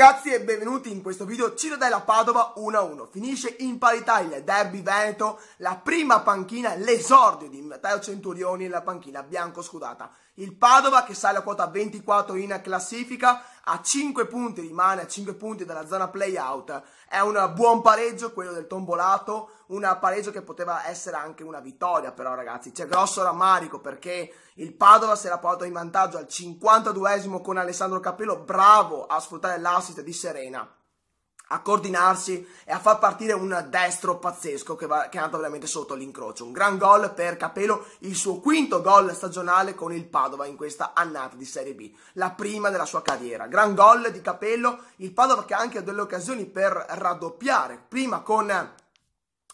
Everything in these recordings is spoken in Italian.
ragazzi e benvenuti in questo video Ciro Padova 1-1 Finisce in parità il derby Veneto La prima panchina, l'esordio di Matteo Centurioni La panchina bianco scudata Il Padova che sale a quota 24 in classifica a 5 punti, rimane a 5 punti dalla zona playout. È un buon pareggio quello del tombolato, un pareggio che poteva essere anche una vittoria, però ragazzi c'è grosso rammarico perché il Padova si era portato in vantaggio al 52esimo con Alessandro Capello, bravo a sfruttare l'assist di Serena a coordinarsi e a far partire un destro pazzesco che, va, che è andato veramente sotto l'incrocio. Un gran gol per Capello, il suo quinto gol stagionale con il Padova in questa annata di Serie B, la prima della sua carriera. Gran gol di Capello, il Padova che ha anche delle occasioni per raddoppiare, prima con...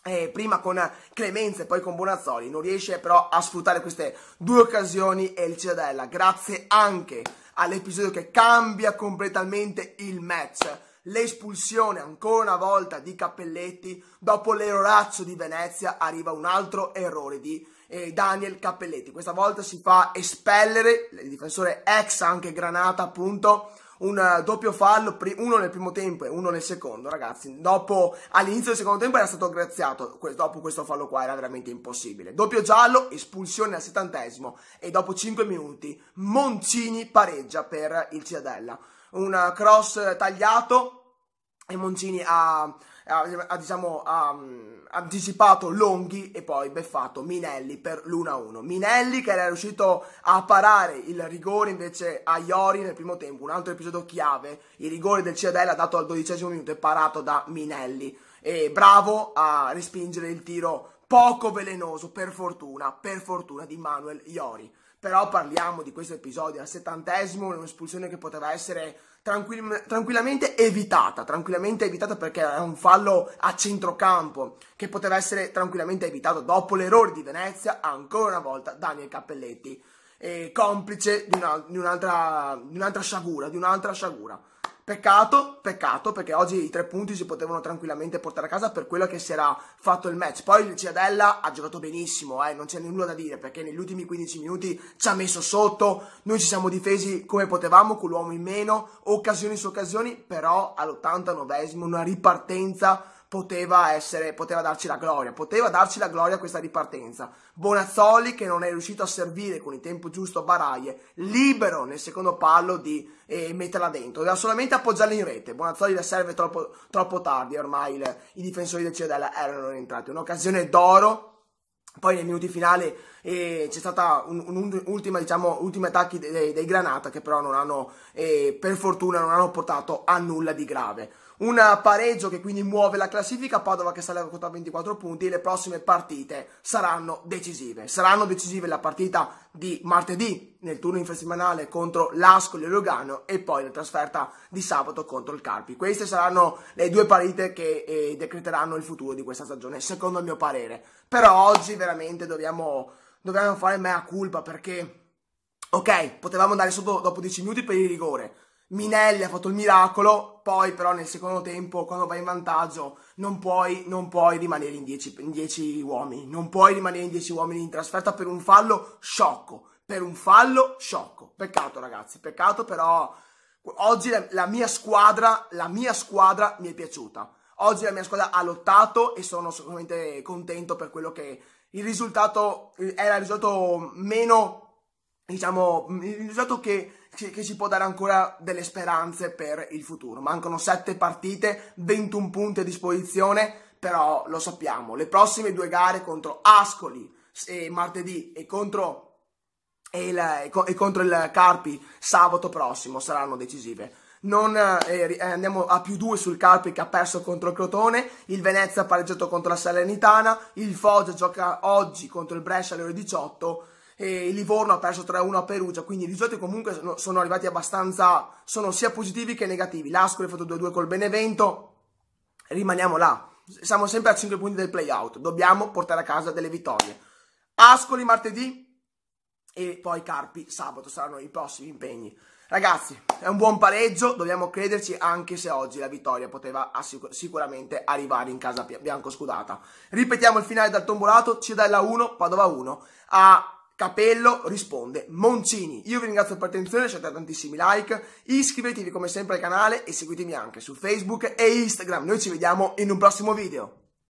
Eh, prima con Clemenza e poi con Bonazzoli non riesce però a sfruttare queste due occasioni e il Cittadella grazie anche all'episodio che cambia completamente il match l'espulsione ancora una volta di Cappelletti, dopo l'erorazzo di Venezia arriva un altro errore di eh, Daniel Cappelletti. Questa volta si fa espellere il difensore ex anche Granata appunto un eh, doppio fallo, uno nel primo tempo e uno nel secondo, ragazzi. Dopo, all'inizio del secondo tempo era stato graziato, dopo questo fallo qua era veramente impossibile. Doppio giallo, espulsione al settantesimo e dopo 5 minuti Moncini pareggia per il Ciadella. Un eh, cross tagliato, e Moncini ha, ha, ha, diciamo, ha, mm, anticipato Longhi e poi beffato Minelli per l'1-1. Minelli che era riuscito a parare il rigore invece a Iori nel primo tempo, un altro episodio chiave, il rigore del Ciadella dato al dodicesimo minuto e parato da Minelli. E bravo a respingere il tiro poco velenoso, per fortuna, per fortuna, di Manuel Iori. Però parliamo di questo episodio al settantesimo, un'espulsione che poteva essere tranquill- tranquillamente evitata, tranquillamente evitata perché è un fallo a centrocampo che poteva essere tranquillamente evitato dopo l'errore di Venezia, ancora una volta Daniel Cappelletti, eh, complice di, una, di, un'altra, di un'altra sciagura, di un'altra sciagura. Peccato, peccato, perché oggi i tre punti si potevano tranquillamente portare a casa per quello che si era fatto il match. Poi il Ciadella ha giocato benissimo, eh, non c'è nulla da dire, perché negli ultimi 15 minuti ci ha messo sotto, noi ci siamo difesi come potevamo, con l'uomo in meno, occasioni su occasioni, però all'89esimo una ripartenza poteva essere, poteva darci la gloria, poteva darci la gloria questa ripartenza. Bonazzoli che non è riuscito a servire con il tempo giusto a Baraie, libero nel secondo pallo di eh, metterla dentro, doveva solamente appoggiarla in rete, Bonazzoli la serve troppo, troppo tardi, ormai le, i difensori del Cittadella erano entrati, un'occasione d'oro poi nei minuti finali eh, c'è stata un'ultima, un, diciamo, ultimi attacchi dei, dei, Granata che però non hanno, eh, per fortuna, non hanno portato a nulla di grave. Un pareggio che quindi muove la classifica, Padova che sale a 24 punti, le prossime partite saranno decisive. Saranno decisive la partita di martedì nel turno infrasettimanale contro l'Ascoli e Lugano e poi la trasferta di sabato contro il Carpi. Queste saranno le due partite che eh, decreteranno il futuro di questa stagione, secondo il mio parere. Però oggi veramente dobbiamo, dobbiamo fare mea culpa perché, ok, potevamo andare sotto dopo 10 minuti per il rigore, Minelli ha fatto il miracolo, poi però nel secondo tempo quando vai in vantaggio non puoi, non puoi rimanere in 10 uomini, non puoi rimanere in 10 uomini in trasferta per un fallo sciocco, per un fallo sciocco. Peccato ragazzi, peccato però oggi la, la mia squadra, la mia squadra mi è piaciuta. Oggi la mia squadra ha lottato e sono sicuramente contento per quello che il risultato era il risultato meno diciamo, mm, il risultato che, che, ci può dare ancora delle speranze per il futuro. Mancano 7 partite, 21 punti a disposizione, però lo sappiamo, le prossime due gare contro Ascoli e martedì e contro il, e contro il Carpi sabato prossimo saranno decisive. Non, eh, eh, andiamo a più due sul Carpi che ha perso contro il Crotone, il Venezia ha pareggiato contro la Salernitana, il Foggia gioca oggi contro il Brescia alle ore 18 eh, il Livorno ha perso 3-1 a Perugia, quindi i risultati comunque sono, sono arrivati abbastanza, sono sia positivi che negativi. L'Ascoli ha fatto 2-2 col Benevento, rimaniamo là, siamo sempre a 5 punti del playout, dobbiamo portare a casa delle vittorie. Ascoli martedì e poi Carpi sabato saranno i prossimi impegni. Ragazzi, è un buon pareggio, dobbiamo crederci anche se oggi la vittoria poteva sicuramente arrivare in casa bianco scudata. Ripetiamo il finale dal tombolato, Cidella 1, Padova 1, a Capello risponde Moncini. Io vi ringrazio per l'attenzione, lasciate tantissimi like, iscrivetevi come sempre al canale e seguitemi anche su Facebook e Instagram. Noi ci vediamo in un prossimo video.